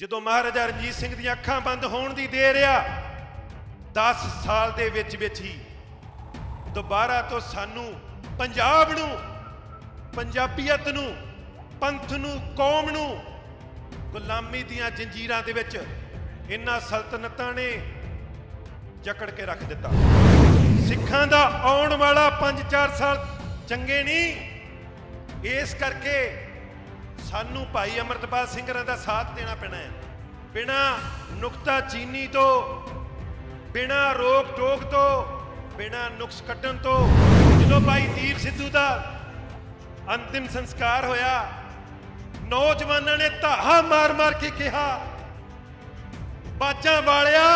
ਜਦੋਂ ਮਹਾਰਾਜਾ ਰਣਜੀਤ ਸਿੰਘ ਦੀਆਂ ਅੱਖਾਂ ਬੰਦ ਹੋਣ ਦੀ ਦੇਰ ਆ 10 ਸਾਲ ਦੇ ਵਿੱਚ ਵਿੱਚ ਹੀ ਦੁਬਾਰਾ ਤੋਂ ਸਾਨੂੰ ਪੰਜਾਬ ਨੂੰ ਪੰਜਾਬੀਅਤ ਨੂੰ ਪੰਥ ਨੂੰ ਕੌਮ ਨੂੰ ਗੁਲਾਮੀ ਦੀਆਂ ਜੰਜੀਰਾਂ ਦੇ ਵਿੱਚ ਇਹਨਾਂ ਸਲਤਨਤਾਂ ਨੇ ਜਕੜ ਕੇ ਰੱਖ ਦਿੱਤਾ ਸਿੱਖਾਂ ਦਾ ਆਉਣ ਵਾਲਾ 5-4 ਸਾਲ ਚੰਗੇ ਨਹੀਂ ਇਸ ਕਰਕੇ ਸਾਨੂੰ ਭਾਈ ਅਮਰਤਪਾਲ ਸਿੰਘਰਾਂ ਦਾ ਸਾਥ ਦੇਣਾ ਪੈਣਾ ਹੈ ਬਿਨਾ ਨੁਕਤਾ ਚੀਨੀ ਤੋਂ ਬਿਨਾ ਰੋਕ ਟੋਕ ਤੋਂ ਬਿਨਾ ਨੁਕਸ ਕੱਟਣ ਤੋਂ ਜਦੋਂ ਭਾਈ ਦੀਪ ਸਿੱਧੂ ਦਾ ਅੰਤਿਮ ਸੰਸਕਾਰ ਹੋਇਆ ਨੌਜਵਾਨਾਂ ਨੇ ਧਾਹਾ ਮਾਰ-ਮਾਰ ਕੇ ਕਿਹਾ ਬਾਜਾਂ ਵਾਲਿਆ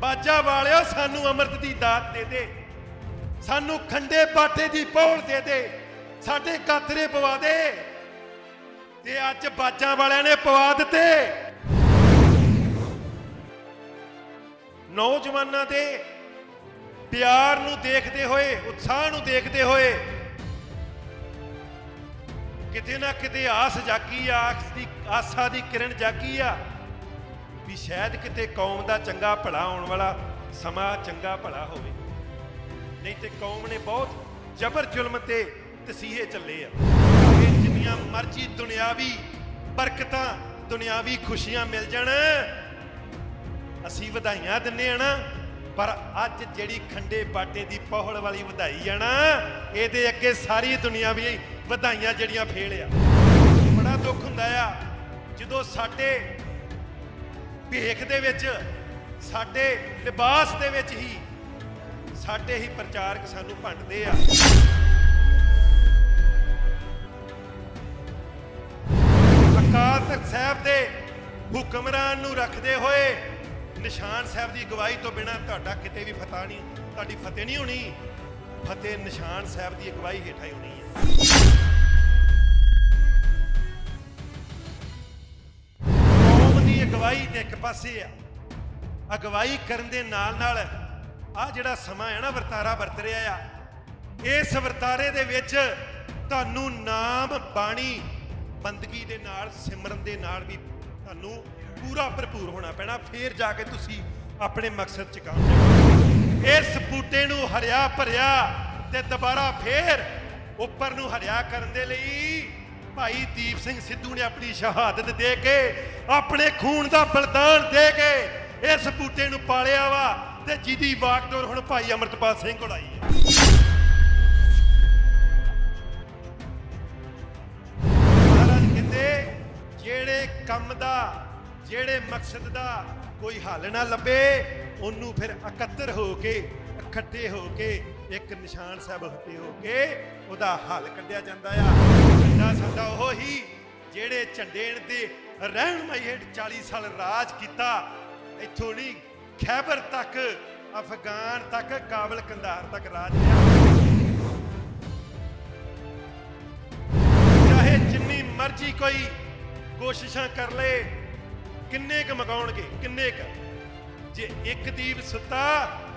ਬਾਜਾ ਵਾਲਿਆ ਸਾਨੂੰ ਅਮਰਤ ਦੀ ਦਾਤ ਦੇ ਦੇ ਸਾਨੂੰ ਖੰਡੇ ਬਾਟੇ ਦੀ ਪੌੜ ਦੇ ਦੇ ਸਾਡੇ ਕਾਤਰੇ ਪਵਾ ਦੇ ਤੇ ਅੱਜ ਬਾਜਾਂ ਵਾਲਿਆਂ ਨੇ ਪਵਾ ਦਿੱਤੇ ਨੌਜਵਾਨਾਂ ਦੇ ਪਿਆਰ ਨੂੰ ਦੇਖਦੇ ਹੋਏ ਉਤਸ਼ਾਹ ਨੂੰ ਦੇਖਦੇ ਹੋਏ ਕਿਤੇ ਨਾ ਕਿਤੇ ਆਸ ਜਾਗੀ ਆ ਆਸ ਦੀ ਆਸਾ ਦੀ ਕਿਰਨ ਜਾਗੀ ਆ ਵੀ ਸ਼ਾਇਦ ਕਿਤੇ ਕੌਮ ਦਾ ਚੰਗਾ ਭਲਾ ਆਉਣ ਵਾਲਾ ਸਮਾਂ ਚੰਗਾ ਭਲਾ ਹੋਵੇ ਨਹੀਂ ਤੇ ਕੌਮ ਨੇ ਬਹੁਤ ਜ਼ਬਰ ਜ਼ੁਲਮ ਤੇ ਤਸੀਹੇ ਚੱਲੇ ਆ ਭਾਵੇਂ ਜਿੰਨੀਆਂ ਮਰਜ਼ੀ ਦੁਨਿਆਵੀ ਬਰਕਤਾਂ ਦੁਨਿਆਵੀ ਖੁਸ਼ੀਆਂ ਮਿਲ ਜਾਣ ਅਸੀਂ ਵਧਾਈਆਂ ਦਿੰਨੇ ਆ ਨਾ ਪਰ ਅੱਜ ਜਿਹੜੀ ਖੰਡੇ ਬਾਟੇ ਦੀ ਪਹੁਲ ਵਾਲੀ ਵਧਾਈ ਆ ਨਾ ਇਹਦੇ ਅੱਗੇ ਸਾਰੀ ਦੁਨੀਆ ਵੀ ਵਧਾਈਆਂ ਜਿਹੜੀਆਂ ਫੇਲ ਆ ਬੜਾ ਦੁੱਖ ਹੁੰਦਾ ਆ ਜਦੋਂ ਸਾਡੇ ਭੇਖ ਦੇ ਵਿੱਚ ਸਾਡੇ ਲਿਬਾਸ ਦੇ ਵਿੱਚ ਹੀ ਸਾਡੇ ਹੀ ਪ੍ਰਚਾਰਕ ਸਾਨੂੰ ਭੰਡਦੇ ਆ ਕਰਤਾਰ ਤਖਤ ਸਾਹਿਬ ਦੇ ਹੁਕਮਰਾਨ ਨੂੰ ਰੱਖਦੇ ਹੋਏ ਨਿਸ਼ਾਨ ਸਾਹਿਬ ਦੀ ਗਵਾਹੀ ਤੋਂ ਬਿਨਾ ਤੁਹਾਡਾ ਕਿਤੇ ਵੀ ਫਤਾ ਨਹੀਂ ਤੁਹਾਡੀ ਫਤਿਹ ਨਹੀਂ ਹੋਣੀ ਫਤਿਹ ਨਿਸ਼ਾਨ ਸਾਹਿਬ ਦੀ ਗਵਾਹੀ ਹੇਠਾਂ ਹੀ ਹੋਣੀ ਹੈ ਕੌਮ ਦੀ ਗਵਾਹੀ ਤੇ ਇੱਕ ਪਾਸੇ ਆ ਅਗਵਾਈ ਕਰਨ ਦੇ ਨਾਲ ਨਾਲ ਆ ਜਿਹੜਾ ਸਮਾਂ ਹੈ ਨਾ ਵਰਤਾਰਾ ਵਰਤ ਰਿਹਾ ਆ ਇਸ ਵਰਤਾਰੇ ਦੇ ਵਿੱਚ ਤੁਹਾਨੂੰ ਨਾਮ ਬਾਣੀ ਬੰਦਗੀ ਦੇ ਨਾਲ ਸਿਮਰਨ ਦੇ ਨਾਲ ਵੀ ਤੁਹਾਨੂੰ ਪੂਰਾ ਭਰਪੂਰ ਹੋਣਾ ਪੈਣਾ ਫੇਰ ਜਾ ਕੇ ਤੁਸੀਂ ਆਪਣੇ ਮਕਸਦ 'ਚ ਕਾਮਯਾਬ ਇਸ ਬੂਟੇ ਨੂੰ ਹਰਿਆ ਭਰਿਆ ਤੇ ਦੁਬਾਰਾ ਫੇਰ ਉੱਪਰ ਨੂੰ ਹਰਿਆ ਕਰਨ ਦੇ ਲਈ ਭਾਈ ਦੀਪ ਸਿੰਘ ਸਿੱਧੂ ਨੇ ਆਪਣੀ ਸ਼ਹਾਦਤ ਦੇ ਕੇ ਆਪਣੇ ਖੂਨ ਦਾ ਬਲਦਾਨ ਦੇ ਕੇ ਇਸ ਬੂਟੇ ਨੂੰ ਪਾਲਿਆ ਵਾ ਤੇ ਜਿਹਦੀ ਵਾਕਡੋਰ ਹੁਣ ਭਾਈ ਅਮਰਤਪਾਲ ਸਿੰਘ ਕੋਲ ਆਈ ਹੈ ਕੰਮ ਦਾ ਜਿਹੜੇ ਮਕਸਦ ਦਾ ਕੋਈ ਹੱਲ ਨਾ ਲੱਭੇ ਉਹਨੂੰ ਫਿਰ ਇਕੱਤਰ ਹੋ ਕੇ ਇਕੱਠੇ ਹੋ ਕੇ ਇੱਕ ਨਿਸ਼ਾਨ ਸਾਹਿਬ ਉੱਤੇ ਹੋ ਕੇ ਉਹਦਾ ਹੱਲ ਕੱਢਿਆ ਜਾਂਦਾ ਆ ਜਿੰਨਾ ਸਾਡਾ ਉਹੀ ਜਿਹੜੇ ਝੰਡੇ ਦੇ ਰਹਿਣਮਈ ਹੇਠ 40 ਸਾਲ ਰਾਜ ਕੀਤਾ ਇੱਥੋਂ ਨਹੀਂ ਖੈਬਰ ਤੱਕ ਅਫਗਾਨ ਤੱਕ ਕਾਬਲ ਕੰਧਾਰ ਤੱਕ ਰਾਜ ਰਿਹਾ ਚਾਹੇ ਜਿੰਨੀ ਮਰਜ਼ੀ ਕੋਈ ਕੋਸ਼ਿਸ਼ਾਂ ਕਰ ਲਏ ਕਿੰਨੇ ਕ ਮਗਾਉਣਗੇ ਕਿੰਨੇ ਕ ਜੇ ਇੱਕ ਦੀਪ ਸੁੱਤਾ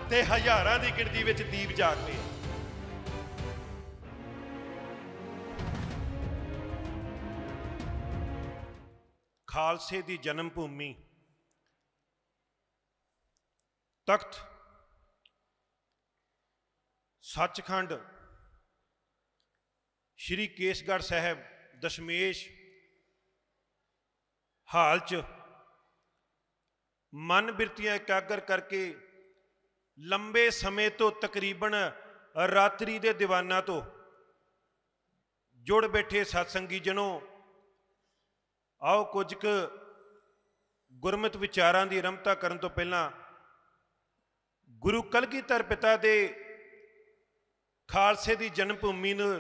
ਤੇ ਹਜ਼ਾਰਾਂ ਦੀ ਗਿਣਤੀ ਵਿੱਚ ਦੀਪ ਜਾਗਦੇ ਖਾਲਸੇ ਦੀ ਜਨਮ ਭੂਮੀ ਤਖਤ ਸੱਚਖੰਡ ਸ਼੍ਰੀ ਕੇਸਗੜ੍ਹ ਸਾਹਿਬ ਦਸ਼ਮੇਸ਼ ਹਾਲ 'ਚ ਮਨ ਬਿਰਤੀਆਂ ਇਕਾਗਰ ਕਰਕੇ ਲੰਬੇ ਸਮੇਂ ਤੋਂ ਤਕਰੀਬਨ ਰਾਤਰੀ ਦੇ ਦੀਵਾਨਾਂ ਤੋਂ ਜੁੜ ਬੈਠੇ ਸਤਸੰਗੀ ਜਨੋ ਆਓ ਕੁਝ ਕੁ ਗੁਰਮਤ ਵਿਚਾਰਾਂ ਦੀ ਰਮਤਾ ਕਰਨ ਤੋਂ ਪਹਿਲਾਂ ਗੁਰੂ ਕਲਗੀਧਰ ਪਿਤਾ ਦੇ ਖਾਲਸੇ ਦੀ ਜਨਮ ਭੂਮੀ ਨੂੰ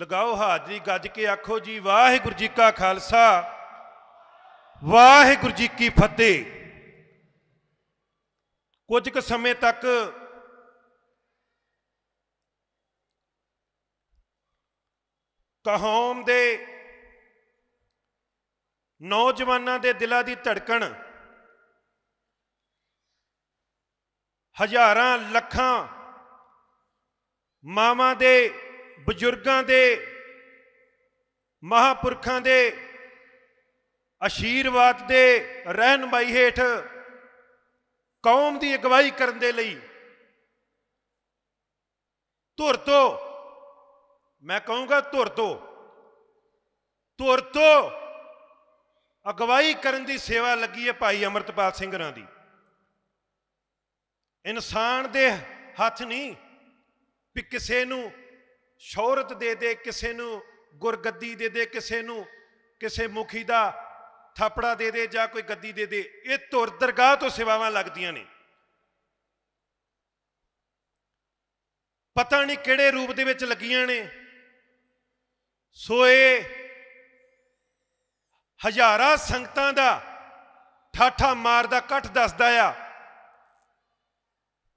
ਲਗਾਓ ਹਾਜ਼ਰੀ ਗੱਜ ਕੇ ਆਖੋ ਜੀ ਵਾਹਿਗੁਰੂ ਜੀ ਕਾ ਖਾਲਸਾ ਵਾਹਿਗੁਰੂ ਜੀ ਕੀ ਫਤਿਹ ਕੁਝ ਕੁ ਸਮੇਂ ਤੱਕ ਕਹੌਮ ਦੇ ਨੌਜਵਾਨਾਂ ਦੇ ਦਿਲਾਂ ਦੀ ਧੜਕਣ ਹਜ਼ਾਰਾਂ ਲੱਖਾਂ ਮਾਵਾਂ ਦੇ ਬਜ਼ੁਰਗਾਂ ਦੇ ਮਹਾਪੁਰਖਾਂ ਦੇ ਆਸ਼ੀਰਵਾਦ ਦੇ ਰਹਿਨਮਾਈ ਹੇਠ ਕੌਮ ਦੀ ਅਗਵਾਈ ਕਰਨ ਦੇ ਲਈ ਧੁਰ ਤੋ ਮੈਂ ਕਹੂੰਗਾ ਧੁਰ ਤੋ ਧੁਰ ਤੋ ਅਗਵਾਈ ਕਰਨ ਦੀ ਸੇਵਾ ਲੱਗੀ ਹੈ ਭਾਈ ਅਮਰਤਪਾਲ ਸਿੰਘ ਰਾਂ ਦੀ ਇਨਸਾਨ ਦੇ ਹੱਥ ਨਹੀਂ ਕਿ ਕਿਸੇ ਨੂੰ ਸ਼ੌਹਰਤ ਦੇ ਦੇ ਕਿਸੇ ਨੂੰ ਗੁਰਗੱਦੀ ਦੇ ਦੇ ਕਿਸੇ ਨੂੰ ਕਿਸੇ ਮੁਖੀ ਦਾ ਥਾਪੜਾ ਦੇ ਦੇ ਜਾਂ ਕੋਈ ਗੱਦੀ ਦੇ ਦੇ ਇਹ ਧੁਰ ਦਰਗਾਹ ਤੋਂ ਸੇਵਾਵਾਂ ਲੱਗਦੀਆਂ ਨੇ ਪਤਾ ਨਹੀਂ ਕਿਹੜੇ ਰੂਪ ਦੇ ਵਿੱਚ ਲੱਗੀਆਂ ਨੇ ਸੋਏ ਹਜ਼ਾਰਾਂ ਸੰਗਤਾਂ ਦਾ ਠਾਠਾ ਮਾਰਦਾ ਕੱਟ ਦੱਸਦਾ ਆ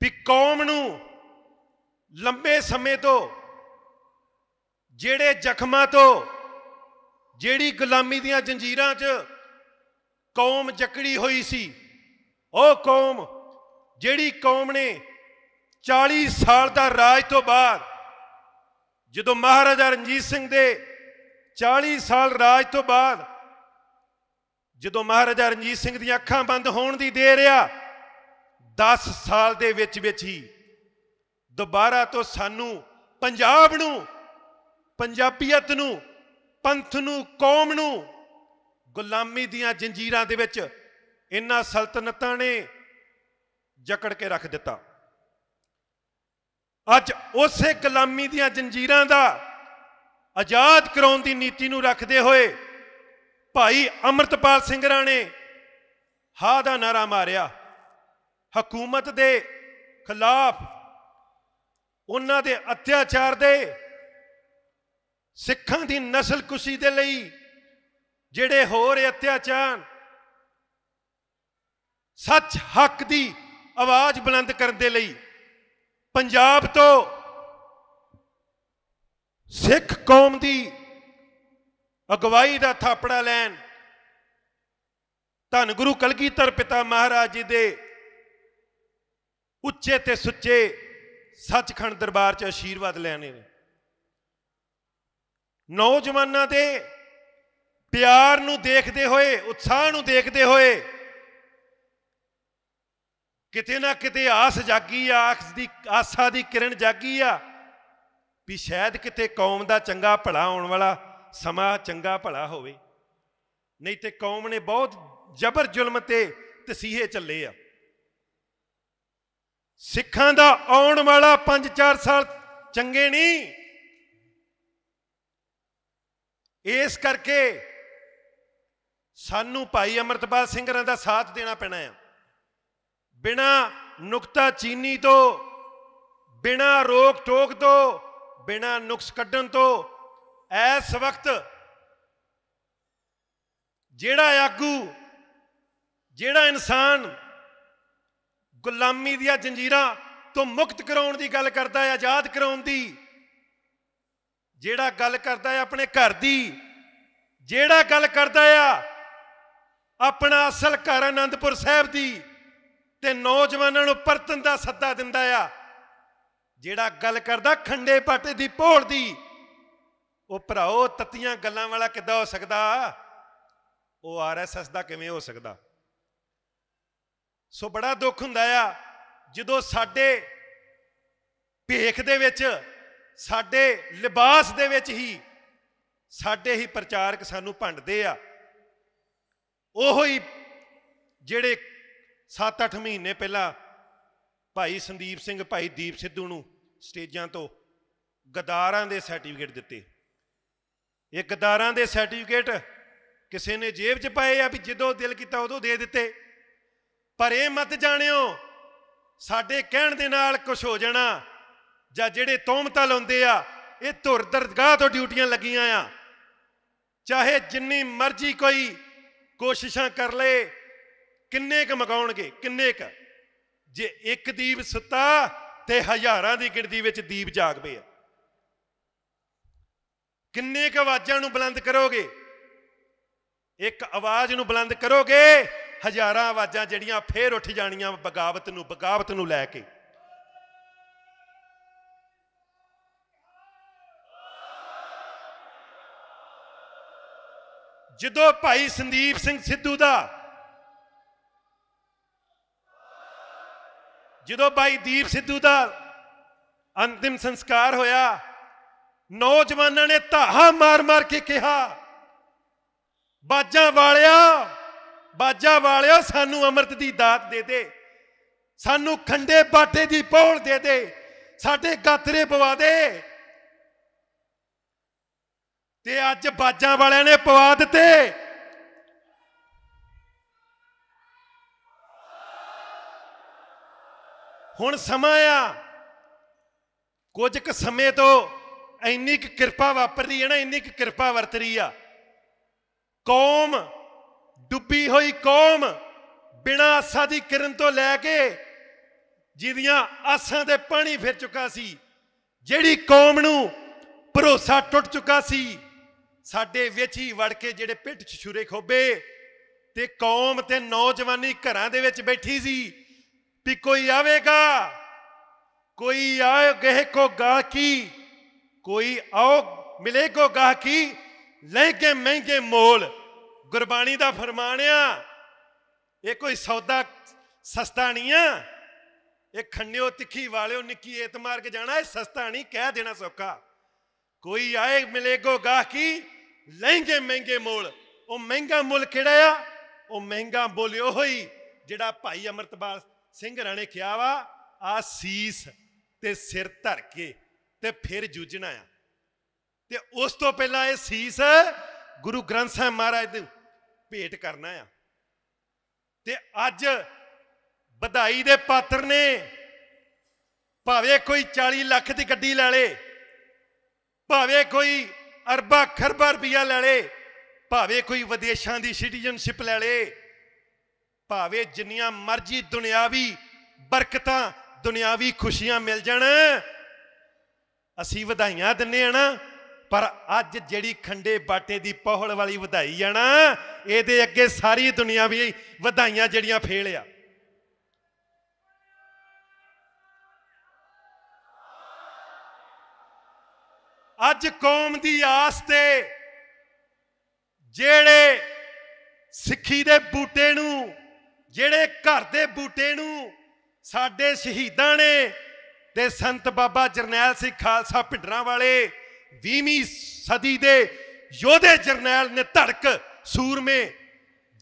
ਵੀ ਕੌਮ ਨੂੰ ਲੰਬੇ ਸਮੇਂ ਤੋਂ ਜਿਹੜੇ ਜ਼ਖਮਾਂ ਤੋਂ ਜਿਹੜੀ ਗੁਲਾਮੀ ਦੀਆਂ ਜੰਜੀਰਾਂ 'ਚ ਕੌਮ ਜਕੜੀ ਹੋਈ ਸੀ ਉਹ ਕੌਮ ਜਿਹੜੀ ਕੌਮ ਨੇ 40 ਸਾਲ ਦਾ ਰਾਜ ਤੋਂ ਬਾਅਦ ਜਦੋਂ ਮਹਾਰਾਜਾ ਰਣਜੀਤ ਸਿੰਘ ਦੇ 40 ਸਾਲ ਰਾਜ ਤੋਂ ਬਾਅਦ ਜਦੋਂ ਮਹਾਰਾਜਾ ਰਣਜੀਤ ਸਿੰਘ ਦੀਆਂ ਅੱਖਾਂ ਬੰਦ ਹੋਣ ਦੀ ਦੇਰ ਆ 10 ਸਾਲ ਦੇ ਵਿੱਚ ਵਿੱਚ ਹੀ ਦੁਬਾਰਾ ਤੋਂ ਸਾਨੂੰ ਪੰਜਾਬ ਨੂੰ ਪੰਜਾਬੀਅਤ ਨੂੰ ਪੰਥ ਨੂੰ ਕੌਮ ਨੂੰ ਗੁਲਾਮੀ ਦੀਆਂ ਜੰਜੀਰਾਂ ਦੇ ਵਿੱਚ ਇਹਨਾਂ ਸਲਤਨਤਾਂ ਨੇ ਜਕੜ ਕੇ ਰੱਖ ਦਿੱਤਾ ਅੱਜ ਉਸੇ ਗੁਲਾਮੀ ਦੀਆਂ ਜੰਜੀਰਾਂ ਦਾ ਆਜ਼ਾਦ ਕਰਾਉਣ ਦੀ ਨੀਤੀ ਨੂੰ ਰੱਖਦੇ ਹੋਏ ਭਾਈ ਅਮਰਤਪਾਲ ਸਿੰਘ ਰਾਣੇ ਹਾ ਦਾ ਨਾਰਾ ਮਾਰਿਆ ਹਕੂਮਤ ਦੇ ਖਿਲਾਫ ਉਹਨਾਂ ਦੇ ਅਤਿਆਚਾਰ ਦੇ ਸਿੱਖਾਂ ਦੀ ਨਸਲ ਕੁਸ਼ੀ ਦੇ ਲਈ ਜਿਹੜੇ ਹੋ ਰਹੇ ਅਤਿਆਚਾਰ ਸੱਚ ਹੱਕ ਦੀ ਆਵਾਜ਼ ਬੁਲੰਦ ਕਰਨ ਦੇ ਲਈ ਪੰਜਾਬ ਤੋਂ ਸਿੱਖ ਕੌਮ ਦੀ ਅਗਵਾਈ ਦਾ ਥਾਪੜਾ ਲੈਣ ਧੰਨ ਗੁਰੂ ਕਲਗੀਧਰ ਪਿਤਾ ਮਹਾਰਾਜ ਜੀ ਦੇ ਉੱਚੇ ਤੇ ਸੁੱਚੇ ਸੱਚਖੰਡ ਦਰਬਾਰ 'ਚ ਆਸ਼ੀਰਵਾਦ ਲੈਣੇ ਨੇ ਨੌਜਵਾਨਾਂ ਦੇ ਪਿਆਰ ਨੂੰ ਦੇਖਦੇ ਹੋਏ ਉਤਸ਼ਾਹ ਨੂੰ ਦੇਖਦੇ ਹੋਏ ਕਿਤੇ ਨਾ ਕਿਤੇ ਆਸ ਜਾਗੀ ਆ ਆਸ ਦੀ ਆਸਾ ਦੀ ਕਿਰਨ ਜਾਗੀ ਆ ਵੀ ਸ਼ਾਇਦ ਕਿਤੇ ਕੌਮ ਦਾ ਚੰਗਾ ਭਲਾ ਆਉਣ ਵਾਲਾ ਸਮਾਂ ਚੰਗਾ ਭਲਾ ਹੋਵੇ ਨਹੀਂ ਤੇ ਕੌਮ ਨੇ ਬਹੁਤ ਜ਼ਬਰ ਜ਼ੁਲਮ ਤੇ ਤਸੀਹੇ ਚੱਲੇ ਆ ਸਿੱਖਾਂ ਦਾ ਆਉਣ ਵਾਲਾ 5-4 ਸਾਲ ਚੰਗੇ ਨਹੀਂ ਇਸ ਕਰਕੇ ਸਾਨੂੰ ਭਾਈ ਅਮਰਤਪਾਲ ਸਿੰਘਰਾਂ ਦਾ ਸਾਥ ਦੇਣਾ ਪੈਣਾ ਹੈ ਬਿਨਾ ਨੁਕਤਾ ਚੀਨੀ ਤੋਂ ਬਿਨਾ ਰੋਕ ਟੋਕ ਤੋਂ ਬਿਨਾ ਨੁਕਸ ਕੱਢਣ ਤੋਂ ਇਸ ਵਕਤ ਜਿਹੜਾ ਆਗੂ ਜਿਹੜਾ ਇਨਸਾਨ ਗੁਲਾਮੀ ਦੀਆਂ ਜੰਜੀਰਾਂ ਤੋਂ ਮੁਕਤ ਕਰਾਉਣ ਦੀ ਗੱਲ ਕਰਦਾ ਹੈ ਆਜ਼ਾਦ ਕਰਾਉਣ ਦੀ ਜਿਹੜਾ ਗੱਲ ਕਰਦਾ ਹੈ ਆਪਣੇ ਘਰ ਦੀ ਜਿਹੜਾ ਗੱਲ ਕਰਦਾ ਹੈ ਆਪਣਾ ਅਸਲ ਘਰ ਆਨੰਦਪੁਰ ਸਾਹਿਬ ਦੀ ਤੇ ਨੌਜਵਾਨਾਂ ਨੂੰ ਪਰਤਨ ਦਾ ਸੱਦਾ ਦਿੰਦਾ ਆ ਜਿਹੜਾ ਗੱਲ ਕਰਦਾ ਖੰਡੇ ਪਾਟੇ ਦੀ ਭੋਲ ਦੀ ਉਹ ਭਰਾਓ ਤਤੀਆਂ ਗੱਲਾਂ ਵਾਲਾ ਕਿੱਦਾਂ ਹੋ ਸਕਦਾ ਉਹ ਆਰਐਸਐਸ ਦਾ ਕਿਵੇਂ ਹੋ ਸਕਦਾ ਸੋ ਬੜਾ ਦੁੱਖ ਹੁੰਦਾ ਆ ਜਦੋਂ ਸਾਡੇ ਭੇਖ ਦੇ ਵਿੱਚ ਸਾਡੇ ਲਿਬਾਸ ਦੇ ਵਿੱਚ ਹੀ ਸਾਡੇ ਹੀ ਪ੍ਰਚਾਰਕ ਸਾਨੂੰ ਭੰਡਦੇ ਆ ਉਹੀ ਜਿਹੜੇ 7-8 ਮਹੀਨੇ ਪਹਿਲਾਂ ਭਾਈ ਸੰਦੀਪ ਸਿੰਘ ਭਾਈ ਦੀਪ ਸਿੱਧੂ ਨੂੰ ਸਟੇਜਾਂ ਤੋਂ ਗਦਾਰਾਂ ਦੇ ਸਰਟੀਫਿਕੇਟ ਦਿੱਤੇ ਇਹ ਗਦਾਰਾਂ ਦੇ ਸਰਟੀਫਿਕੇਟ ਕਿਸੇ ਨੇ ਜੇਬ 'ਚ ਪਾਏ ਆ ਵੀ ਜਦੋਂ ਦਿਲ ਕੀਤਾ ਉਦੋਂ ਦੇ ਦਿੱਤੇ ਪਰ ਇਹ ਮਤ ਜਾਣਿਓ ਸਾਡੇ ਕਹਿਣ ਦੇ ਨਾਲ ਕੁਝ ਹੋ ਜਾਣਾ ਜਾਂ ਜਿਹੜੇ ਤੋਮਤਾ ਲਾਉਂਦੇ ਆ ਇਹ ਧੁਰ ਦਰਗਾਹ ਤੋਂ ਡਿਊਟੀਆਂ ਲੱਗੀਆਂ ਆ ਚਾਹੇ ਜਿੰਨੀ ਮਰਜ਼ੀ ਕੋਈ ਕੋਸ਼ਿਸ਼ਾਂ ਕਰ ਲਏ ਕਿੰਨੇ ਕ ਮਗਾਉਣਗੇ ਕਿੰਨੇ ਕ ਜੇ ਇੱਕ ਦੀਪ ਸੁੱਤਾ ਤੇ ਹਜ਼ਾਰਾਂ ਦੀ ਗਿਣਤੀ ਵਿੱਚ ਦੀਪ ਜਾਗ ਪਏ ਆ ਕਿੰਨੇ ਕ ਆਵਾਜ਼ਾਂ ਨੂੰ ਬੁਲੰਦ ਕਰੋਗੇ ਇੱਕ ਆਵਾਜ਼ ਨੂੰ ਬੁਲੰਦ ਕਰੋਗੇ ਹਜ਼ਾਰਾਂ ਆਵਾਜ਼ਾਂ ਜਿਹੜੀਆਂ ਫੇਰ ਉੱਠ ਜਾਣੀਆਂ ਬਗਾਵਤ ਨੂੰ ਬਗਾਵਤ ਨੂੰ ਲੈ ਕੇ ਜਦੋਂ ਭਾਈ ਸੰਦੀਪ ਸਿੰਘ ਸਿੱਧੂ ਦਾ ਜਦੋਂ ਭਾਈ ਦੀਪ ਸਿੱਧੂ ਦਾ ਅੰਤਿਮ ਸੰਸਕਾਰ ਹੋਇਆ ਨੌਜਵਾਨਾਂ ਨੇ ਧਾਹਾ ਮਾਰ-ਮਾਰ ਕੇ ਕਿਹਾ ਬਾਜਾਂ ਵਾਲਿਆ ਬਾਜਾਂ ਵਾਲਿਆ ਸਾਨੂੰ ਅੰਮ੍ਰਿਤ ਦੀ ਦਾਤ ਦੇ ਦੇ ਸਾਨੂੰ ਖੰਡੇ ਬਾਟੇ ਦੀ ਪੌਣ ਦੇ ਦੇ ਸਾਡੇ ਗਾਤਰੇ ਪਵਾ ਦੇ ਤੇ ਅੱਜ ਬਾਜਾਂ ਵਾਲਿਆਂ ਨੇ ਪਵਾ ਦਿੱਤੇ ਹੁਣ ਸਮਾਂ ਆ ਕੁਝ ਕੁ ਸਮੇਂ ਤੋਂ ਇੰਨੀ ਕੁ ਕਿਰਪਾ ਵਾਪਰਦੀ ਹੈ ਨਾ ਇੰਨੀ ਕੁ ਕਿਰਪਾ ਵਰਤ ਰਹੀ ਆ ਕੌਮ ਡੁੱਬੀ ਹੋਈ ਕੌਮ ਬਿਨਾ ਆਸਾਂ ਦੀ ਕਿਰਨ ਤੋਂ ਲੈ ਕੇ ਜਿਹਦੀਆਂ ਆਸਾਂ ਦੇ ਪਾਣੀ ਫਿਰ ਚੁੱਕਾ ਸੀ ਜਿਹੜੀ ਕੌਮ ਨੂੰ ਭਰੋਸਾ ਟੁੱਟ ਚੁੱਕਾ ਸੀ ਸਾਡੇ ਵਿੱਚ ਹੀ ਵੜ ਕੇ ਜਿਹੜੇ ਪਿੱਠ ਛੁਰੇ ਖੋਬੇ ਤੇ ਕੌਮ ਤੇ ਨੌਜਵਾਨੀ ਘਰਾਂ ਦੇ ਵਿੱਚ ਬੈਠੀ ਸੀ ਵੀ ਕੋਈ ਆਵੇਗਾ ਕੋਈ ਆਏ ਗਹਿ ਕੋ ਗਾਕੀ ਕੋਈ ਆਓ ਮਿਲੇ ਕੋ ਗਾਕੀ ਲੈ ਕੇ ਮਹਿੰਗੇ ਮੋਲ ਗੁਰਬਾਣੀ ਦਾ ਫਰਮਾਨ ਆ ਇਹ ਕੋਈ ਸੌਦਾ ਸਸਤਾ ਨਹੀਂ ਆ ਇਹ ਖੰਡਿਓ ਤਿੱਖੀ ਵਾਲਿਓ ਨਿੱਕੀ ਮਾਰ ਕੇ ਜਾਣਾ ਇਹ ਸਸਤਾ ਨਹੀਂ ਕਹਿ ਦੇਣਾ ਸੌਕਾ ਕੋਈ ਆਏ ਮਿਲੇ ਕੋ ਗਾਕੀ ਲਹਿੰਗੇ ਮਹਿੰਗੇ ਮੋਲ ਉਹ ਮਹਿੰਗਾ ਮੁੱਲ ਕਿਹੜਾ ਆ ਉਹ ਮਹਿੰਗਾ ਬੋਲਿਓ ਹੋਈ ਜਿਹੜਾ ਭਾਈ ਅਮਰਤਪਾਲ ਸਿੰਘ ਰਾਣੇ ਕਿਹਾ ਵਾ ਆ ਸੀਸ ਤੇ ਸਿਰ ਧਰ ਕੇ ਤੇ ਫਿਰ ਜੂਝਣਾ ਆ ਤੇ ਉਸ ਤੋਂ ਪਹਿਲਾਂ ਇਹ ਸੀਸ ਗੁਰੂ ਗ੍ਰੰਥ ਸਾਹਿਬ ਮਹਾਰਾਜ ਦੇ ਭੇਟ ਕਰਨਾ ਆ ਤੇ ਅੱਜ ਵਧਾਈ ਦੇ ਪਾਤਰ ਨੇ ਭਾਵੇਂ ਕੋਈ 40 ਲੱਖ ਦੀ ਗੱਡੀ ਲੈ ਲੇ ਭਾਵੇਂ ਕੋਈ ਅਰਬਾਂ ਖਰਬਾਂ ਰੁਪਈਆ ਲੈ ਲੇ ਭਾਵੇਂ ਕੋਈ ਵਿਦੇਸ਼ਾਂ ਦੀ ਸਿਟੀਜ਼ਨਸ਼ਿਪ ਲੈ ਲੇ ਭਾਵੇਂ ਜਿੰਨੀਆਂ ਮਰਜ਼ੀ ਦੁਨਿਆਵੀ ਬਰਕਤਾਂ ਦੁਨਿਆਵੀ ਖੁਸ਼ੀਆਂ ਮਿਲ ਜਾਣ ਅਸੀਂ ਵਧਾਈਆਂ ਦਿੰਨੇ ਆ ਨਾ ਪਰ ਅੱਜ ਜਿਹੜੀ ਖੰਡੇ ਬਾਟੇ ਦੀ ਪੌਹਲ ਵਾਲੀ ਵਧਾਈ ਆ ਨਾ ਇਹਦੇ ਅੱਗੇ ਸਾਰੀ ਦੁਨੀਆ ਵੀ ਵਧਾਈਆਂ ਜਿਹੜੀਆਂ ਫੇਲ ਆ ਅੱਜ ਕੌਮ ਦੀ ਆਸ ਤੇ ਜਿਹੜੇ ਸਿੱਖੀ ਦੇ ਬੂਟੇ ਨੂੰ ਜਿਹੜੇ ਘਰ ਦੇ ਬੂਟੇ ਨੂੰ ਸਾਡੇ ਸ਼ਹੀਦਾਂ ਨੇ ਤੇ ਸੰਤ ਬਾਬਾ ਜਰਨੈਲ ਸਿੰਘ ਖਾਲਸਾ ਭਿੰਡਰਾਂ ਵਾਲੇ 20ਵੀਂ ਸਦੀ ਦੇ ਯੋਧੇ ਜਰਨੈਲ ਨੇ ਧੜਕ ਸੂਰਮੇ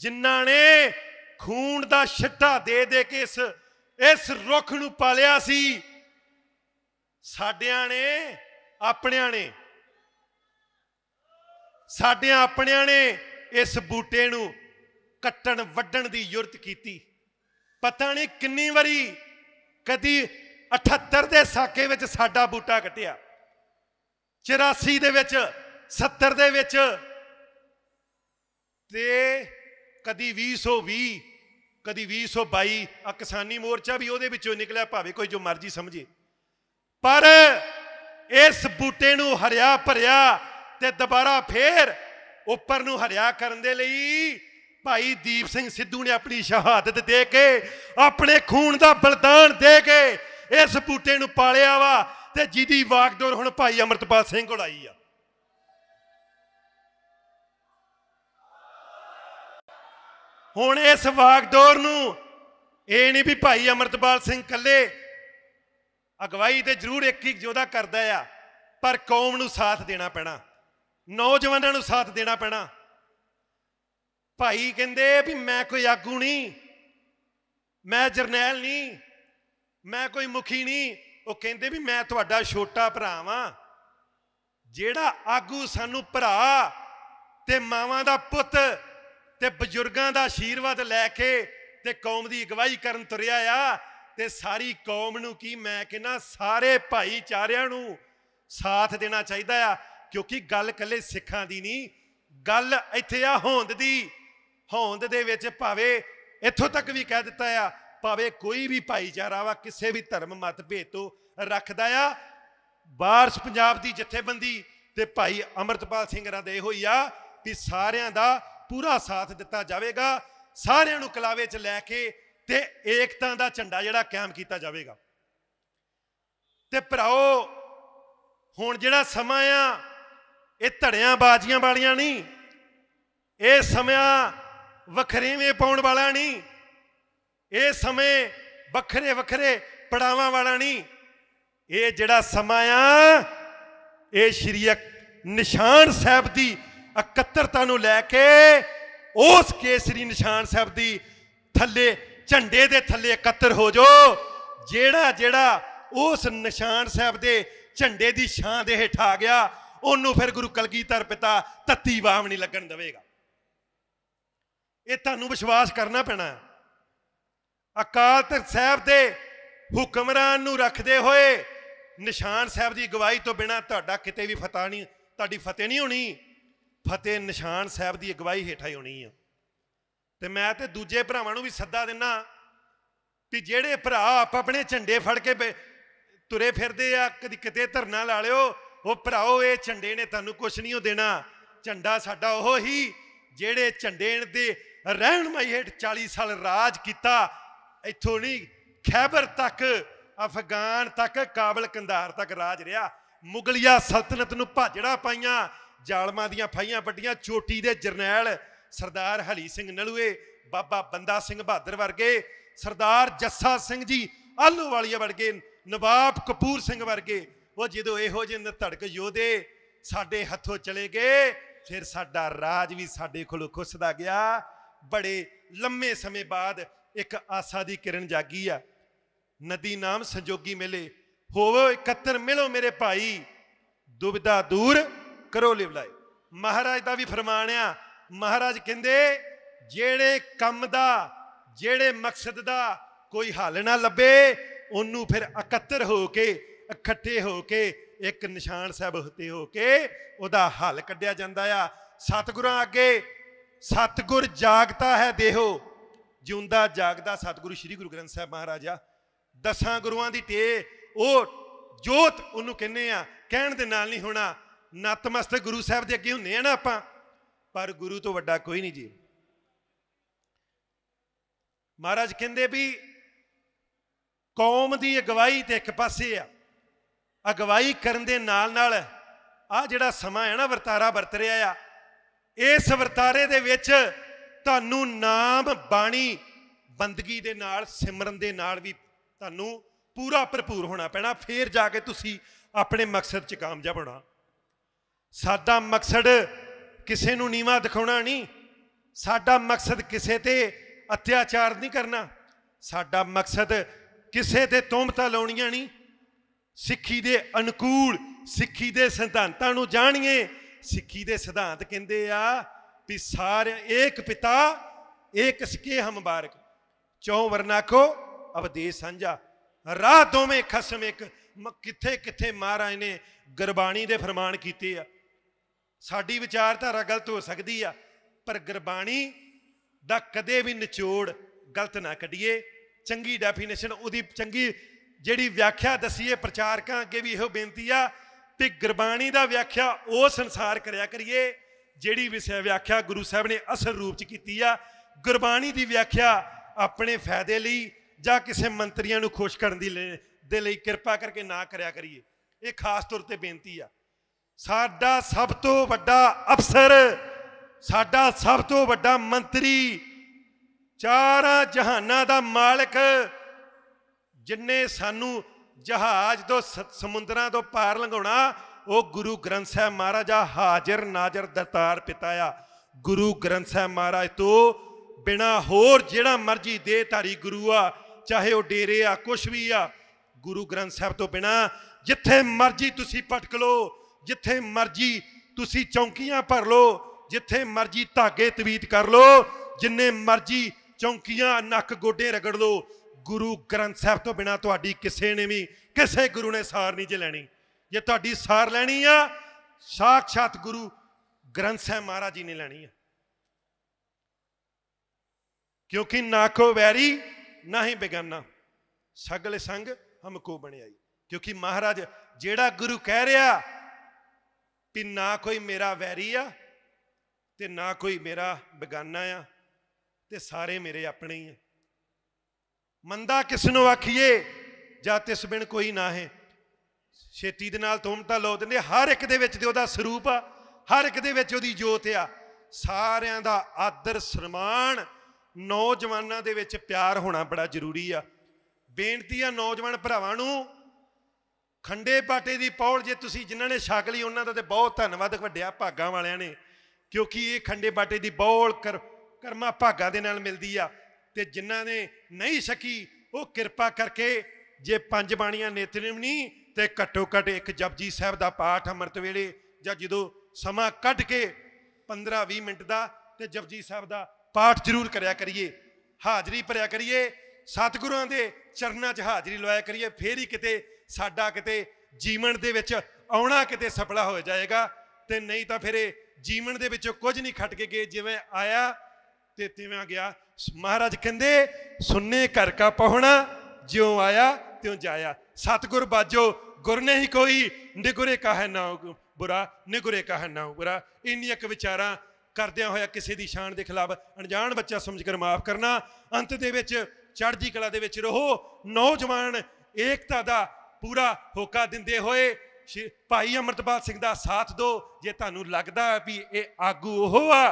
ਜਿਨ੍ਹਾਂ ਨੇ ਖੂਨ ਦਾ ਛਿੱਟਾ ਦੇ ਦੇ ਕੇ ਇਸ ਇਸ ਰੁੱਖ ਨੂੰ ਪਾਲਿਆ ਸੀ ਸਾਡਿਆਂ ਨੇ ਆਪਣਿਆਂ ਨੇ ਸਾਡੇ ਆਪਣਿਆਂ ਨੇ ਇਸ ਬੂਟੇ ਨੂੰ ਕੱਟਣ ਵੱਢਣ ਦੀ ਯੁਰਤ ਕੀਤੀ ਪਤਾ ਨਹੀਂ ਕਿੰਨੀ ਵਾਰੀ ਕਦੀ 78 ਦੇ ਸਾਕੇ ਵਿੱਚ ਸਾਡਾ ਬੂਟਾ ਕੱਟਿਆ 84 ਦੇ ਵਿੱਚ 70 ਦੇ ਵਿੱਚ ਤੇ ਕਦੀ 220 ਕਦੀ 222 ਆ ਕਿਸਾਨੀ ਮੋਰਚਾ ਵੀ ਉਹਦੇ ਵਿੱਚੋਂ ਨਿਕਲਿਆ ਭਾਵੇਂ ਕੋਈ ਜੋ ਮਰਜ਼ੀ ਸਮਝੇ ਪਰ ਇਸ ਬੂਟੇ ਨੂੰ ਹਰਿਆ ਭਰਿਆ ਤੇ ਦੁਬਾਰਾ ਫੇਰ ਉੱਪਰ ਨੂੰ ਹਰਿਆ ਕਰਨ ਦੇ ਲਈ ਭਾਈ ਦੀਪ ਸਿੰਘ ਸਿੱਧੂ ਨੇ ਆਪਣੀ ਸ਼ਹਾਦਤ ਦੇ ਕੇ ਆਪਣੇ ਖੂਨ ਦਾ ਬਲਦਾਨ ਦੇ ਕੇ ਇਸ ਬੂਟੇ ਨੂੰ ਪਾਲਿਆ ਵਾ ਤੇ ਜਿਹਦੀ ਵਾਗਡੋਰ ਹੁਣ ਭਾਈ ਅਮਰਤਪਾਲ ਸਿੰਘ ਕੋਲ ਆਈ ਆ ਹੁਣ ਇਸ ਵਾਗਡੋਰ ਨੂੰ ਇਹ ਨਹੀਂ ਵੀ ਭਾਈ ਅਮਰਤਪਾਲ ਸਿੰਘ ਕੱਲੇ ਅਗਵਾਈ ਤੇ ਜ਼ਰੂਰ ਇੱਕ ਇੱਕ ਜੋਦਾ ਕਰਦਾ ਆ ਪਰ ਕੌਮ ਨੂੰ ਸਾਥ ਦੇਣਾ ਪੈਣਾ ਨੌਜਵਾਨਾਂ ਨੂੰ ਸਾਥ ਦੇਣਾ ਪੈਣਾ ਭਾਈ ਕਹਿੰਦੇ ਵੀ ਮੈਂ ਕੋਈ ਆਗੂ ਨਹੀਂ ਮੈਂ ਜਰਨੈਲ ਨਹੀਂ ਮੈਂ ਕੋਈ ਮੁਖੀ ਨਹੀਂ ਉਹ ਕਹਿੰਦੇ ਵੀ ਮੈਂ ਤੁਹਾਡਾ ਛੋਟਾ ਭਰਾ ਵਾਂ ਜਿਹੜਾ ਆਗੂ ਸਾਨੂੰ ਭਰਾ ਤੇ ਮਾਵਾਂ ਦਾ ਪੁੱਤ ਤੇ ਬਜ਼ੁਰਗਾਂ ਦਾ ਆਸ਼ੀਰਵਾਦ ਲੈ ਕੇ ਤੇ ਕੌਮ ਦੀ ਅਗਵਾਈ ਕਰਨ ਤੁਰਿਆ ਆ ਤੇ ਸਾਰੀ ਕੌਮ ਨੂੰ ਕੀ ਮੈਂ ਕਹਿੰਦਾ ਸਾਰੇ ਭਾਈਚਾਰਿਆਂ ਨੂੰ ਸਾਥ ਦੇਣਾ ਚਾਹੀਦਾ ਆ ਕਿਉਂਕਿ ਗੱਲ ਕੱਲੇ ਸਿੱਖਾਂ ਦੀ ਨਹੀਂ ਗੱਲ ਇੱਥੇ ਆ ਹੋਂਦ ਦੀ ਹੋਂਦ ਦੇ ਵਿੱਚ ਭਾਵੇਂ ਇੱਥੋਂ ਤੱਕ ਵੀ ਕਹਿ ਦਿੱਤਾ ਆ ਭਾਵੇਂ ਕੋਈ ਵੀ ਭਾਈਚਾਰਾ ਵਾ ਕਿਸੇ ਵੀ ਧਰਮ ਮਤ ਤੋਂ ਰੱਖਦਾ ਆ ਬਾਰਸ ਪੰਜਾਬ ਦੀ ਜਥੇਬੰਦੀ ਤੇ ਭਾਈ ਅਮਰਤਪਾਲ ਸਿੰਘ ਰਾਂ ਦੇ ਇਹੋ ਹੀ ਆ ਵੀ ਸਾਰਿਆਂ ਦਾ ਪੂਰਾ ਸਾਥ ਦਿੱਤਾ ਜਾਵੇਗਾ ਸਾਰਿਆਂ ਨੂੰ ਕਲਾਵੇ 'ਚ ਲੈ ਕੇ ਤੇ ਏਕਤਾ ਦਾ ਝੰਡਾ ਜਿਹੜਾ ਕਾਇਮ ਕੀਤਾ ਜਾਵੇਗਾ ਤੇ ਭਰਾਓ ਹੁਣ ਜਿਹੜਾ ਸਮਾਂ ਆ ਇਹ ਧੜਿਆਂ ਬਾਜੀਆਂ ਵਾਲੀਆਂ ਨਹੀਂ ਇਹ ਸਮਾਂ ਵਖਰੇਵੇਂ ਪਾਉਣ ਵਾਲਾ ਨਹੀਂ ਇਹ ਸਮੇਂ ਵੱਖਰੇ ਵੱਖਰੇ ਪੜਾਵਾਂ ਵਾਲਾ ਨਹੀਂ ਇਹ ਜਿਹੜਾ ਸਮਾਂ ਆ ਇਹ ਸ਼੍ਰੀ ਅਕ ਨਿਸ਼ਾਨ ਸਾਹਿਬ ਦੀ ਇਕੱਤਰਤਾ ਨੂੰ ਲੈ ਕੇ ਉਸ ਕੇਸਰੀ ਨਿਸ਼ਾਨ ਸਾਹਿਬ ਦੀ ਥੱਲੇ ਝੰਡੇ ਦੇ ਥੱਲੇ ਇਕੱਤਰ ਹੋ ਜੋ ਜਿਹੜਾ ਜਿਹੜਾ ਉਸ ਨਿਸ਼ਾਨ ਸਾਹਿਬ ਦੇ ਝੰਡੇ ਦੀ ਛਾਂ ਦੇ ਹੇਠ ਆ ਗਿਆ ਉਹਨੂੰ ਫਿਰ ਗੁਰੂ ਕਲਗੀਧਰ ਪਿਤਾ ਤੱਤੀ ਵਾਮ ਨਹੀਂ ਲੱਗਣ ਦੇਵੇਗਾ ਇਹ ਤੁਹਾਨੂੰ ਵਿਸ਼ਵਾਸ ਕਰਨਾ ਪੈਣਾ ਅਕਾਲ ਤਖਤ ਸਾਹਿਬ ਦੇ ਹੁਕਮਰਾਨ ਨੂੰ ਰੱਖਦੇ ਹੋਏ ਨਿਸ਼ਾਨ ਸਾਹਿਬ ਦੀ ਗਵਾਹੀ ਤੋਂ ਬਿਨਾ ਤੁਹਾਡਾ ਕਿਤੇ ਵੀ ਫਤਹ ਨਹੀਂ ਤੁਹਾਡੀ ਫਤਿਹ ਨਹੀਂ ਹੋਣੀ ਫਤਿਹ ਨਿਸ਼ਾਨ ਸਾਹਿਬ ਦੀ ਅਗਵਾਈ ਹੇਠਾਂ ਹੀ ਹੋਣੀ ਆ ਤੇ ਮੈਂ ਤੇ ਦੂਜੇ ਭਰਾਵਾਂ ਨੂੰ ਵੀ ਸੱਦਾ ਦਿੰਨਾ ਕਿ ਜਿਹੜੇ ਭਰਾ ਆਪ ਆਪਣੇ ਝੰਡੇ ਫੜ ਕੇ ਤੁਰੇ ਫਿਰਦੇ ਆ ਕਦੀ ਕਿਤੇ ਧਰਨਾ ਲਾ ਲਿਓ ਉਹ ਭਰਾਓ ਇਹ ਝੰਡੇ ਨੇ ਤੁਹਾਨੂੰ ਕੁਝ ਨਹੀਂ ਉਹ ਦੇਣਾ ਝੰਡਾ ਸਾਡਾ ਉਹ ਹੀ ਜਿਹੜੇ ਝੰਡੇ ਦੇ ਰਹਿਣ ਮਾਈ ਹੇਠ 40 ਸਾਲ ਰਾਜ ਕੀਤਾ ਇੱਥੋਂ ਨਹੀਂ ਖੈਬਰ ਤੱਕ ਅਫਗਾਨ ਤੱਕ ਕਾਬਲ ਕੰਧਾਰ ਤੱਕ ਰਾਜ ਰਿਹਾ ਮੁਗਲਿਆ ਸਲਤਨਤ ਨੂੰ ਭਾਜੜਾ ਪਾਈਆਂ ਜਾਲਮਾਂ ਦੀਆਂ ਫਾਈਆਂ ਵੱਡੀਆਂ ਚੋਟੀ ਦੇ ਜਰਨੈਲ ਸਰਦਾਰ ਹਲੀ ਸਿੰਘ ਨਲੂਏ ਬਾਬਾ ਬੰਦਾ ਸਿੰਘ ਬਹਾਦਰ ਵਰਗੇ ਸਰਦਾਰ ਜੱਸਾ ਸਿੰਘ ਜੀ ਆਲੂ ਵਾਲੀਆ ਵਰਗੇ ਨਵਾਬ ਕਪੂਰ ਸਿੰਘ ਵਰਗੇ ਉਹ ਜਦੋਂ ਇਹੋ ਜਿਹੇ ਧੜਕ ਯੋਧੇ ਸਾਡੇ ਹੱਥੋਂ ਚਲੇ ਗਏ ਫਿਰ ਸਾਡਾ ਰਾਜ ਵੀ ਸਾਡੇ ਕੋਲੋਂ ਖੁੱਸਦਾ ਗਿਆ ਬੜੇ ਲੰਮੇ ਸਮੇਂ ਬਾਅਦ ਇੱਕ ਆਸਾ ਦੀ ਕਿਰਨ ਜਾਗੀ ਆ ਨਦੀ ਨਾਮ ਸੰਜੋਗੀ ਮਿਲੇ ਹੋਵੋ ਇਕੱਤਰ ਮਿਲੋ ਮੇਰੇ ਭਾਈ ਦੁਬਿਧਾ ਦੂਰ ਕਰੋ ਲਿਵਲਾਏ ਮਹਾਰਾਜ ਦਾ ਵੀ ਫਰਮਾਨ ਆ ਮਹਾਰਾਜ ਕਹਿੰਦੇ ਜਿਹੜੇ ਕੰਮ ਦਾ ਜਿਹੜੇ ਮਕਸਦ ਦਾ ਕੋਈ ਹੱਲ ਨਾ ਲੱਭੇ ਉਹਨੂੰ ਫਿਰ ਇਕੱਤਰ ਹੋ ਕੇ ਇਕੱਠੇ ਹੋ ਕੇ ਇੱਕ ਨਿਸ਼ਾਨ ਸਾਹਿਬ ਹੁੰਦੇ ਹੋ ਕੇ ਉਹਦਾ ਹੱਲ ਕੱਢਿਆ ਜਾਂਦਾ ਆ ਸਤਿਗੁਰਾਂ ਅੱਗੇ ਸਤਿਗੁਰ ਜਾਗਤਾ ਹੈ ਦੇਹੋ ਜਿਉਂਦਾ ਜਾਗਦਾ ਸਤਿਗੁਰੂ ਸ੍ਰੀ ਗੁਰੂ ਗ੍ਰੰਥ ਸਾਹਿਬ ਮਹਾਰਾਜ ਆ ਦਸਾਂ ਗੁਰੂਆਂ ਦੀ ਟੇ ਉਹ ਜੋਤ ਉਹਨੂੰ ਕਹਿੰਨੇ ਆ ਕਹਿਣ ਦੇ ਨਾਲ ਨਹੀਂ ਹੋਣਾ ਨਤਮਸਤ ਗੁਰੂ ਸਾਹਿਬ ਦੇ ਅੱਗੇ ਹੁੰਨੇ ਆ ਨਾ ਆਪਾਂ ਪਰ ਗੁਰੂ ਤੋਂ ਵੱਡਾ ਕੋਈ ਨਹੀਂ ਜੀ ਮਹਾਰਾਜ ਕਹਿੰਦੇ ਵੀ ਕੌਮ ਦੀ ਅਗਵਾਈ ਤੇ ਇੱਕ ਪਾਸੇ ਆ ਅਗਵਾਈ ਕਰਨ ਦੇ ਨਾਲ ਨਾਲ ਆ ਜਿਹੜਾ ਸਮਾਂ ਹੈ ਨਾ ਵਰਤਾਰਾ ਵਰਤ ਰਿਹਾ ਆ ਇਸ ਵਰਤਾਰੇ ਦੇ ਵਿੱਚ ਤੁਹਾਨੂੰ ਨਾਮ ਬਾਣੀ ਬੰਦਗੀ ਦੇ ਨਾਲ ਸਿਮਰਨ ਦੇ ਨਾਲ ਵੀ ਤੁਹਾਨੂੰ ਪੂਰਾ ਭਰਪੂਰ ਹੋਣਾ ਪੈਣਾ ਫੇਰ ਜਾ ਕੇ ਤੁਸੀਂ ਆਪਣੇ ਮਕਸਦ 'ਚ ਕਾਮਯਾਬ ਹੋਣਾ ਸਾਡਾ ਮਕਸਦ ਕਿਸੇ ਨੂੰ ਨੀਵਾ ਦਿਖਾਉਣਾ ਨਹੀਂ ਸਾਡਾ ਮਕਸਦ ਕਿਸੇ ਤੇ ਅਤਿਆਚਾਰ ਨਹੀਂ ਕਰਨਾ ਸਾਡਾ ਮਕਸਦ ਕਿਸੇ ਤੇ ਤੋਮਤਾ ਲਾਉਣੀਆਂ ਨਹੀਂ ਸਿੱਖੀ ਦੇ ਅਨੁਕੂਲ ਸਿੱਖੀ ਦੇ ਸਿਧਾਂਤਾਂ ਨੂੰ ਜਾਣੀਏ ਸਿੱਖੀ ਦੇ ਸਿਧਾਂਤ ਕਹਿੰਦੇ ਆ ਵੀ ਸਾਰੇ ਏਕ ਪਿਤਾ ਏਕ ਸਕੇ ਹਮਬਾਰਕ ਚੌ ਵਰਨਾ ਕੋ ਅਵਦੇ ਸਾਂਝਾ ਰਾਹ ਦੋਵੇਂ ਖਸਮ ਇੱਕ ਕਿੱਥੇ ਕਿੱਥੇ ਮਹਾਰਾਜ ਨੇ ਗੁਰਬਾਣੀ ਦੇ ਫਰਮਾਨ ਕੀਤੇ ਆ ਸਾਡੀ ਵਿਚਾਰਧਾਰਾ ਗਲਤ ਹੋ ਸਕਦੀ ਆ ਪਰ ਗੁਰਬਾਣੀ ਦਾ ਕਦੇ ਵੀ ਨਿਚੋੜ ਗਲਤ ਨਾ ਕੱਢੀਏ ਚੰਗੀ ਡੈਫੀਨੇਸ਼ਨ ਉਹਦੀ ਚੰਗੀ ਜਿਹੜੀ ਵਿਆਖਿਆ ਦਸੀਏ ਪ੍ਰਚਾਰਕਾਂ ਅੱਗੇ ਵੀ ਇਹੋ ਬੇਨਤੀ ਆ ਤੇ ਗੁਰਬਾਣੀ ਦਾ ਵਿਆਖਿਆ ਉਹ ਸੰਸਾਰ ਕਰਿਆ ਕਰੀਏ ਜਿਹੜੀ ਵਿਸ਼ੇ ਵਿਆਖਿਆ ਗੁਰੂ ਸਾਹਿਬ ਨੇ ਅਸਲ ਰੂਪ ਚ ਕੀਤੀ ਆ ਗੁਰਬਾਣੀ ਦੀ ਵਿਆਖਿਆ ਆਪਣੇ ਫਾਇਦੇ ਲਈ ਜਾਂ ਕਿਸੇ ਮੰਤਰੀਆਂ ਨੂੰ ਖੁਸ਼ ਕਰਨ ਦੀ ਦੇ ਲਈ ਕਿਰਪਾ ਕਰਕੇ ਨਾ ਕਰਿਆ ਕਰੀਏ ਇਹ ਖਾਸ ਤੌਰ ਤੇ ਬੇਨਤੀ ਆ ਸਾਡਾ ਸਭ ਤੋਂ ਵੱਡਾ ਅਫਸਰ ਸਾਡਾ ਸਭ ਤੋਂ ਵੱਡਾ ਮੰਤਰੀ ਚਾਰਾਂ ਜਹਾਨਾਂ ਦਾ ਮਾਲਕ ਜਿੰਨੇ ਸਾਨੂੰ ਜਹਾਜ਼ ਤੋਂ ਸਮੁੰਦਰਾਂ ਤੋਂ ਪਾਰ ਲੰਘਾਉਣਾ ਉਹ ਗੁਰੂ ਗ੍ਰੰਥ ਸਾਹਿਬ ਮਹਾਰਾਜ ਆ ਹਾਜ਼ਰ ਨਾਜ਼ਰ ਦਰਤਾਰ ਪਿਤਾ ਆ ਗੁਰੂ ਗ੍ਰੰਥ ਸਾਹਿਬ ਮਹਾਰਾਜ ਤੋਂ ਬਿਨਾ ਹੋਰ ਜਿਹੜਾ ਮਰਜੀ ਦੇ ਧਾਰੀ ਗੁਰੂ ਆ ਚਾਹੇ ਉਹ ਡੇਰੇ ਆ ਕੁਛ ਵੀ ਆ ਗੁਰੂ ਗ੍ਰੰਥ ਸਾਹਿਬ ਤੋਂ ਬਿਨਾ ਜਿੱਥੇ ਮਰਜੀ ਤੁਸੀਂ ਪਟਕ ਲੋ ਜਿੱਥੇ ਮਰਜੀ ਤੁਸੀਂ ਚੌਂਕੀਆਂ ਭਰ ਲਓ ਜਿੱਥੇ ਮਰਜੀ ਧਾਗੇ ਤਵੀਤ ਕਰ ਲਓ ਜਿੰਨੇ ਮਰਜੀ ਚੌਂਕੀਆਂ ਨੱਕ ਗੋਡੇ ਰਗੜ ਲਓ ਗੁਰੂ ਗ੍ਰੰਥ ਸਾਹਿਬ ਤੋਂ ਬਿਨਾ ਤੁਹਾਡੀ ਕਿਸੇ ਨੇ ਵੀ ਕਿਸੇ ਗੁਰੂ ਨੇ ਸਾਰ ਨਹੀਂ ਜੇ ਲੈਣੀ ਜੇ ਤੁਹਾਡੀ ਸਾਰ ਲੈਣੀ ਆ ਸਾਖਸ਼ਾਤ ਗੁਰੂ ਗ੍ਰੰਥ ਸਾਹਿਬ ਮਹਾਰਾਜ ਜੀ ਨੇ ਲੈਣੀ ਆ ਕਿਉਂਕਿ ਨਾ ਕੋ ਵੈਰੀ ਨਾ ਹੀ ਬੇਗਾਨਾ ਸਗਲੇ ਸੰਗ ਹਮ ਕੋ ਬਣਾਈ ਕਿਉਂਕਿ ਮਹਾਰਾਜ ਜਿਹੜਾ ਗੁਰੂ ਕਹਿ ਰਿਹਾ ਕਿ ਨਾ ਕੋਈ ਮੇਰਾ ਵੈਰੀ ਆ ਤੇ ਨਾ ਕੋਈ ਮੇਰਾ ਬੇਗਾਨਾ ਆ ਤੇ ਸਾਰੇ ਮੇਰੇ ਆਪਣੇ ਹੀ ਆ ਮੰਦਾ ਕਿਸ ਨੂੰ ਆਖੀਏ ਜਾਂ ਤਿਸ ਬਿਨ ਕੋਈ ਨਾ ਹੈ ਛੇਤੀ ਦੇ ਨਾਲ ਤੁਮ ਤਾਂ ਲੋ ਦਿੰਦੇ ਹਰ ਇੱਕ ਦੇ ਵਿੱਚ ਤੇ ਉਹਦਾ ਸਰੂਪ ਆ ਹਰ ਇੱਕ ਦੇ ਵਿੱਚ ਉਹਦੀ ਜੋਤ ਆ ਸਾਰਿਆਂ ਦਾ ਆਦਰ ਸਨਮਾਨ ਨੌਜਵਾਨਾਂ ਦੇ ਵਿੱਚ ਪਿਆਰ ਹੋਣਾ ਬੜਾ ਜ਼ਰੂਰੀ ਆ ਬੇਨਤੀ ਆ ਨੌਜਵਾਨ ਭਰਾਵਾਂ ਨੂੰ ਖੰਡੇ ਪਾਟੇ ਦੀ ਪੌੜ ਜੇ ਤੁਸੀਂ ਜਿਨ੍ਹਾਂ ਨੇ ਛਕ ਲਈ ਉਹਨਾਂ ਦਾ ਤੇ ਬਹੁਤ ਧੰਨਵਾਦ ਵੱਡਿਆ ਭਾਗਾ ਵਾਲਿਆਂ ਨੇ ਕਿਉਂਕਿ ਇਹ ਖੰਡੇ ਪਾਟੇ ਦੀ ਬੌਲ ਕਰਮਾ ਭਾਗਾ ਦੇ ਨਾਲ ਮਿਲਦੀ ਆ ਤੇ ਜਿਨ੍ਹਾਂ ਨੇ ਨਹੀਂ ਸਕੀ ਉਹ ਕਿਰਪਾ ਕਰਕੇ ਜੇ ਪੰਜ ਬਾਣੀਆਂ ਨੇਤਰਮ ਨਹੀਂ ਤੇ ਘੱਟੋ ਘੱਟ ਇੱਕ ਜਪਜੀ ਸਾਹਿਬ ਦਾ ਪਾਠ ਅੰਮ੍ਰਿਤ ਵੇਲੇ ਜਾਂ ਜਦੋਂ ਸਮਾਂ ਕੱਢ ਕੇ 15-20 ਮਿੰਟ ਦਾ ਤੇ ਜਪਜੀ ਸਾਹਿਬ ਦਾ ਪਾਠ ਜ਼ਰੂਰ ਕਰਿਆ ਕਰੀਏ ਹਾਜ਼ਰੀ ਭਰਿਆ ਕਰੀਏ ਸਤਿਗੁਰਾਂ ਦੇ ਚਰਨਾਂ 'ਚ ਹਾਜ਼ਰੀ ਲਵਾਇਆ ਕਰੀਏ ਫੇਰ ਹੀ ਕਿਤੇ ਸਾਡਾ ਕਿਤੇ ਜੀਵਨ ਦੇ ਵਿੱਚ ਆਉਣਾ ਕਿਤੇ ਸਫਲਾ ਹੋ ਜਾਏਗਾ ਤੇ ਨਹੀਂ ਤਾਂ ਫਿਰ ਇਹ ਜੀਵਨ ਦੇ ਵਿੱਚੋਂ ਕੁਝ ਨਹੀਂ ਖਟ ਕੇ ਗਏ ਜਿਵੇਂ ਆਇਆ ਤੇ ਤਿਵੇਂ ਗਿਆ ਮਹਾਰਾਜ ਕਹਿੰਦੇ ਸੁੰਨੇ ਘਰ ਕਾ ਪਹੁਣਾ ਜਿਉ ਆਇਆ ਤਿਉ ਜਾਇਆ ਸਤਗੁਰ ਬਾਜੋ ਗੁਰ ਨੇ ਹੀ ਕੋਈ ਨਿਗੁਰੇ ਕਹੈ ਨਾ ਬੁਰਾ ਨਿਗੁਰੇ ਕਹੈ ਨਾ ਬੁਰਾ ਇੰਨੀ ਇੱਕ ਵਿਚਾਰਾਂ ਕਰਦਿਆਂ ਹੋਇਆ ਕਿਸੇ ਦੀ ਸ਼ਾਨ ਦੇ ਖਿਲਾਫ ਅਣਜਾਣ ਬੱਚਾ ਸਮਝ ਕੇ ਮਾਫ ਕਰਨਾ ਅੰਤ ਦੇ ਵਿੱਚ ਚੜ੍ਹਦੀ ਕਲਾ ਦੇ ਵਿੱਚ ਰਹੋ ਨੌਜਵਾਨ ਏਕਤਾ ਦਾ ਪੂਰਾ ਹੋਕਾ ਦਿੰਦੇ ਹੋਏ ਭਾਈ ਅਮਰਤਪਾਲ ਸਿੰਘ ਦਾ ਸਾਥ ਦਿਓ ਜੇ ਤੁਹਾਨੂੰ ਲੱਗਦਾ ਵੀ ਇਹ ਆਗੂ ਉਹ ਆ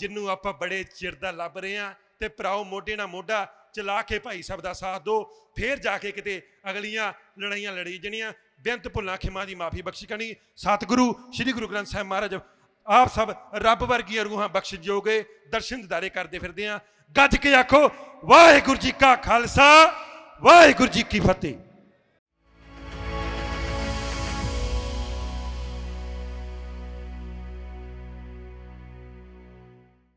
ਜਿੰਨੂੰ ਆਪਾਂ ਬੜੇ ਚਿਰ ਦਾ ਲੱਭ ਰਹੇ ਆ ਤੇ ਪ੍ਰਾਉ ਮੋਢੇ ਨਾਲ ਮੋਢਾ ਚਲਾ ਕੇ ਭਾਈ ਸਾਹਿਬ ਦਾ ਸਾਥ ਦਿਓ ਫੇਰ ਜਾ ਕੇ ਕਿਤੇ ਅਗਲੀਆਂ ਲੜਾਈਆਂ ਲੜੀ ਜਣੀਆਂ ਬੇਅੰਤ ਭੁੱਲਾਂ ਖਿਮਾ ਦੀ ਮਾਫੀ ਬਖਸ਼ੀ ਕਣੀ ਸਤਿਗੁਰੂ ਸ੍ਰੀ ਗੁਰੂ ਗ੍ਰੰਥ ਸਾਹਿਬ ਮਹਾਰਾਜ ਆਪ ਸਭ ਰੱਬ ਵਰਗੀਆਂ ਰੂਹਾਂ ਬਖਸ਼ ਜੋਗੇ ਦਰਸ਼ਨ ਦਿਦਾਰੇ ਕਰਦੇ ਫਿਰਦੇ ਆ ਗੱਜ ਕੇ ਆਖੋ ਵਾਹਿਗੁਰੂ ਜੀ ਕਾ ਖਾਲਸਾ ਵਾਹਿਗੁਰੂ ਜੀ ਕੀ ਫਤਿਹ